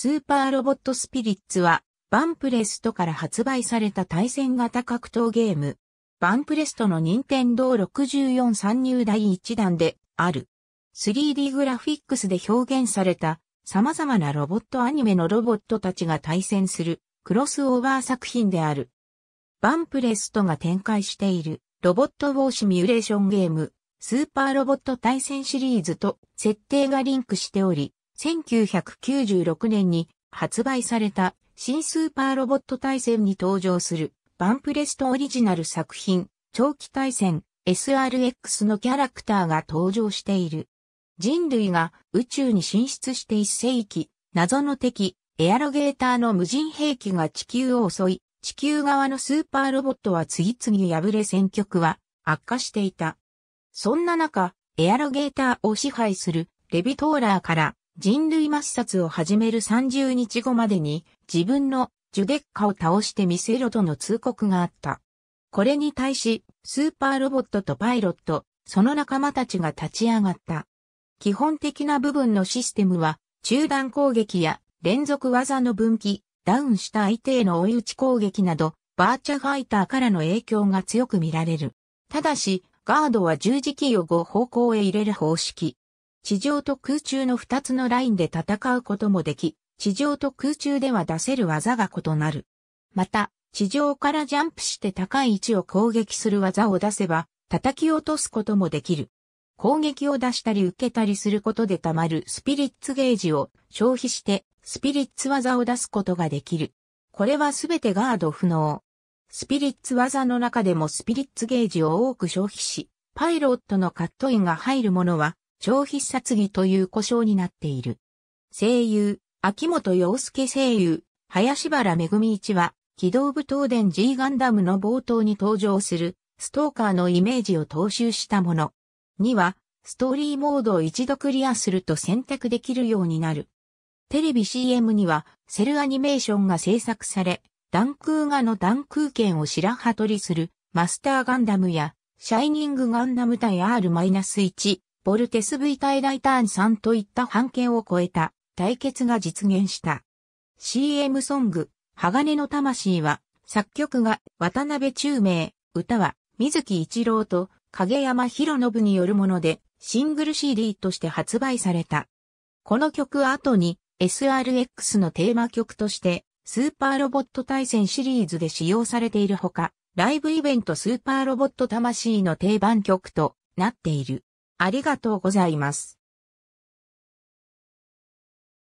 スーパーロボットスピリッツは、バンプレストから発売された対戦型格闘ゲーム。バンプレストの任天堂64参入第1弾である。3D グラフィックスで表現された様々なロボットアニメのロボットたちが対戦するクロスオーバー作品である。バンプレストが展開しているロボットウォーシミュレーションゲーム、スーパーロボット対戦シリーズと設定がリンクしており、1996年に発売された新スーパーロボット対戦に登場するバンプレストオリジナル作品長期対戦 SRX のキャラクターが登場している。人類が宇宙に進出して一世紀、謎の敵、エアロゲーターの無人兵器が地球を襲い、地球側のスーパーロボットは次々破れ戦局は悪化していた。そんな中、エアロゲーターを支配するレビトーラーから人類抹殺を始める30日後までに自分のジュデッカを倒してみせろとの通告があった。これに対し、スーパーロボットとパイロット、その仲間たちが立ち上がった。基本的な部分のシステムは、中断攻撃や連続技の分岐、ダウンした相手への追い打ち攻撃など、バーチャファイターからの影響が強く見られる。ただし、ガードは十字キーを5方向へ入れる方式。地上と空中の2つのラインで戦うこともでき、地上と空中では出せる技が異なる。また、地上からジャンプして高い位置を攻撃する技を出せば、叩き落とすこともできる。攻撃を出したり受けたりすることで溜まるスピリッツゲージを消費してスピリッツ技を出すことができる。これはすべてガード不能。スピリッツ技の中でもスピリッツゲージを多く消費し、パイロットのカットインが入るものは超必殺技という呼称になっている。声優、秋元洋介声優、林原めぐみ一は、機動部東電 G ガンダムの冒頭に登場する、ストーカーのイメージを踏襲したもの。2は、ストーリーモードを一度クリアすると選択できるようになる。テレビ CM には、セルアニメーションが制作され、ダンクーガのダンクー剣を白羽取りする、マスターガンダムや、シャイニングガンダム対 R-1、ボルテス V 対ライターンさんといった判権を超えた対決が実現した。CM ソング、鋼の魂は、作曲が渡辺中明、歌は水木一郎と影山博信によるもので、シングル CD として発売された。この曲後に SRX のテーマ曲として、スーパーロボット対戦シリーズで使用されているほか、ライブイベントスーパーロボット魂の定番曲となっている。ありがとうございます。